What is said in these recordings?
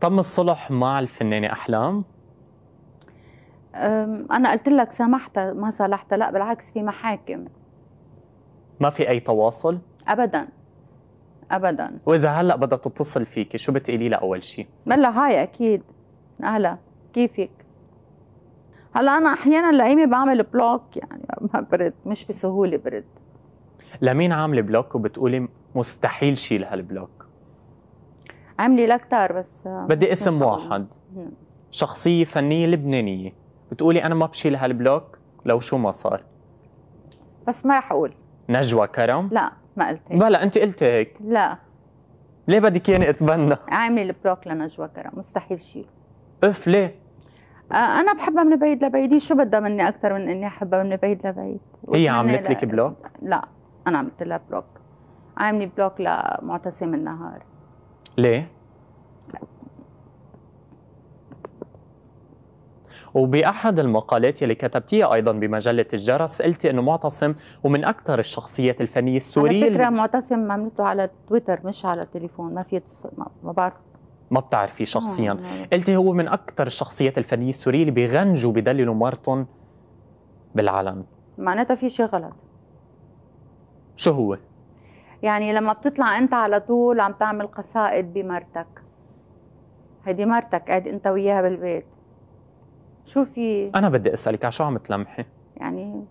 تم الصلح مع الفنانة أحلام؟ أنا قلت لك سامحتها ما صالحتها لا بالعكس في محاكم ما في أي تواصل؟ أبداً أبداً وإذا هلأ بدها تتصل فيكي شو بتقولي لها أول شيء؟ بلا هاي أكيد أهلا كيفك؟ هلا أنا أحياناً لقيمي بعمل بلوك يعني ما برد مش بسهولة برد لمين عاملة بلوك وبتقولي مستحيل شيل هالبلوك؟ عاملي لا كتار بس بدي اسم واحد شخصية فنية لبنانية بتقولي أنا ما بشيل هالبلوك لو شو ما صار بس ما رح أقول نجوى كرم؟ لا ما قلت هيك بلا أنت قلت هيك لا ليه بدك ياني أتبنى؟ عاملة البلوك لنجوى كرم مستحيل شيء أف ليه؟ آه، أنا بحبها من بعيد لبعيد هي شو بدها مني أكثر من إني أحبها من بعيد لبعيد هي عملت لك بلوك؟ لا أنا عملت لها بلوك عاملة بلوك لمعتصم النهار ليه؟ وبأحد المقالات اللي كتبتيها أيضا بمجلة الجرس قلتي أنه معتصم ومن أكثر الشخصيات الفنية السورية على فكرة معتصم عملته على تويتر مش على التليفون ما في ما بعرف ما بتعرفي شخصيا آه، قلتي هو من أكثر الشخصيات الفنية السورية اللي بيغنجوا بيدللوا مرتهم بالعلن معناتها في شيء غلط شو هو؟ يعني لما بتطلع انت على طول عم تعمل قصائد بمرتك هيدي مرتك قاعد انت وياها بالبيت شو في انا بدي اسالك على شو عم تلمحي يعني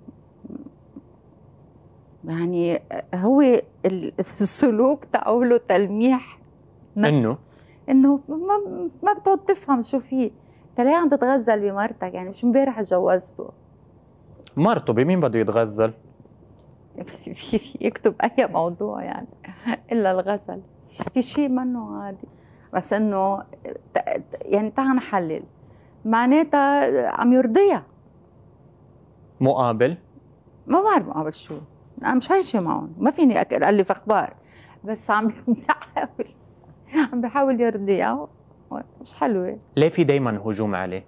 يعني هو السلوك تقوله تلميح انه انه ما ما بتقعد تفهم شو في انت ليه عم تتغزل بمرتك يعني مش امبارح تجوزته مرته بمين بده يتغزل؟ في, في يكتب اي موضوع يعني الا الغزل في شيء منه عادي بس انه يعني تعال نحلل معناتها عم يرضيها مقابل ما بعرف مقابل شو انا مش عايشه معهم ما فيني الف اخبار بس عم بحاول عم بحاول يرضيها مش حلوه ليه في دائما هجوم عليه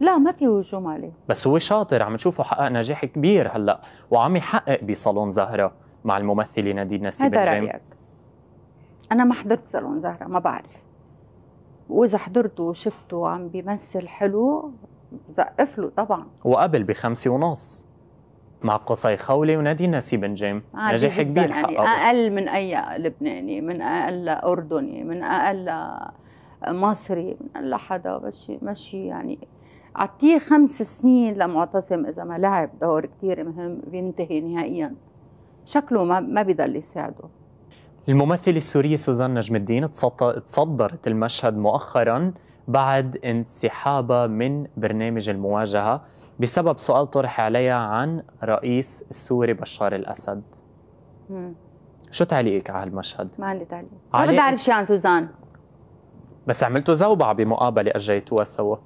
لا ما في هجوم عليه بس هو شاطر عم نشوفه حقق نجاح كبير هلا وعم يحقق بصالون زهره مع الممثله نادين نسيب هذا رايك انا ما حضرت صالون زهره ما بعرف واذا حضرته وشفته عم بيمثل حلو زقف له طبعا وقبل بخمسة ونص مع قصي خولي ونادي بن جيم نجاح كبير يعني اقل من اي لبناني من اقل اردني من اقل مصري من اقل حدا ماشي ماشي يعني اعطيه خمس سنين لمعتصم اذا ما لعب دور كثير مهم بينتهي نهائيا شكله ما ما بضل يساعده الممثلة السورية سوزان نجم الدين تصدرت المشهد مؤخرا بعد انسحابها من برنامج المواجهة بسبب سؤال طرح عليها عن رئيس السوري بشار الأسد مم. شو تعليقك على هالمشهد؟ ما عندي تعليق ما بدي أعرف شيء عن سوزان بس عملتوا زوبعة بمقابلة اجيتوها سوا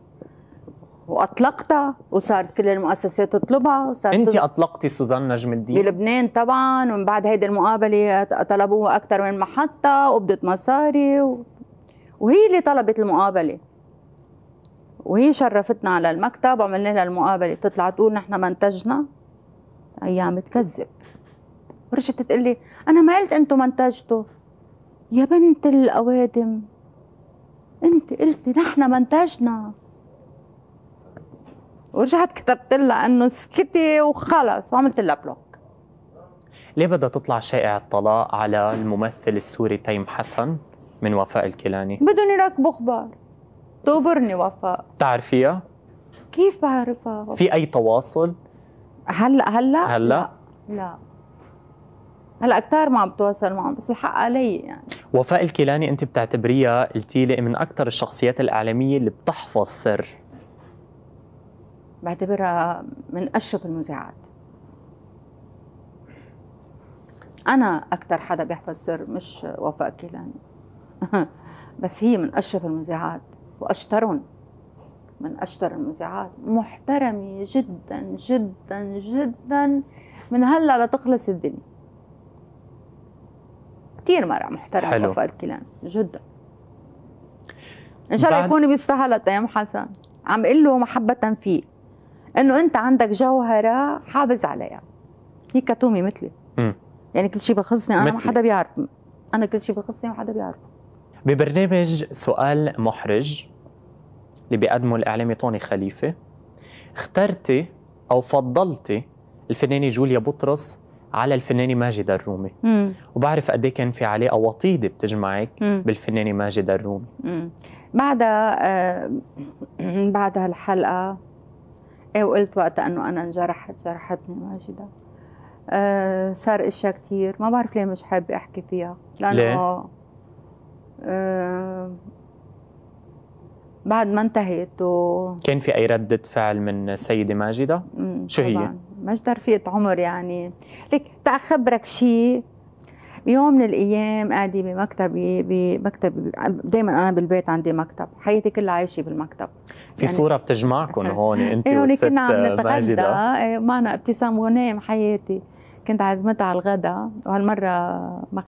واطلقتها وصارت كل المؤسسات تطلبها وصارت انت اطلقتي سوزان نجم الدين بلبنان طبعا ومن بعد هيدي المقابله طلبوها اكثر من محطه وبدت مصاري و... وهي اللي طلبت المقابله وهي شرفتنا على المكتب وعملنا لها المقابله تطلع تقول نحن ما انتجنا هي عم تكذب ورجعت تقول لي انا ما قلت انتم ما انتجتوا يا بنت الاوادم انت قلتي نحن ما انتجنا ورجعت كتبت لها انه سكتي وخلص وعملت لها بلوك ليه بدها تطلع شائع الطلاق على الممثل السوري تيم حسن من وفاء الكيلاني؟ بدهم يركبوا اخبار تخبرني وفاء بتعرفيها؟ كيف بعرفها؟ في اي تواصل؟ هلا هلا؟ هلا؟ لا, لا. هلا كثار ما عم بتواصل معهم بس الحق علي يعني وفاء الكيلاني انت بتعتبريها قلتي من اكثر الشخصيات الاعلاميه اللي بتحفظ سر بعتبرها من أشرف المذيعات أنا اكثر حدا بيحفظ سر مش وفاء كيلاني بس هي من أشرف المذيعات وأشطرهم من أشطر المذيعات محترمة جدا جدا جدا من هلا لتخلص الدنيا كثير مرة محترمه وفاء الكيلاني جدا إن شاء الله يكون بيستاهلها تيم حسن عم بقول له محبة فيه انه انت عندك جوهره حافظ عليها هي كتومي مثلي مم. يعني كل شيء بخصني انا ما حدا بيعرف انا كل شيء بخصني ما حدا بيعرفه ببرنامج سؤال محرج اللي بيقدمه الاعلامي طوني خليفه اخترتي او فضلتي الفنانه جوليا بطرس على الفنانه ماجده الرومي مم. وبعرف قد إيه كان في علاقه وطيده بتجمعك بالفنانه ماجده الرومي مم. بعد آه، بعد هالحلقه ايه وقلت وقتها انه انا انجرحت جرحتني ماجده آه صار اشياء كثير ما بعرف ليه مش حابه احكي فيها لانه ليه؟ آه بعد ما انتهيت و كان في اي رده فعل من السيده ماجده؟ شو هي؟ ماجده رفيقه عمر يعني لك تاخبرك خبرك شيء يوم من الايام قاعده بمكتبي بمكتب دائما انا بالبيت عندي مكتب حياتي كلها عايشه بالمكتب في يعني صوره بتجمعكم هون انت إيه، وست كنا عم نتغدى إيه، معنا ابتسام غنام حياتي كنت عزمتها على الغداء وهالمره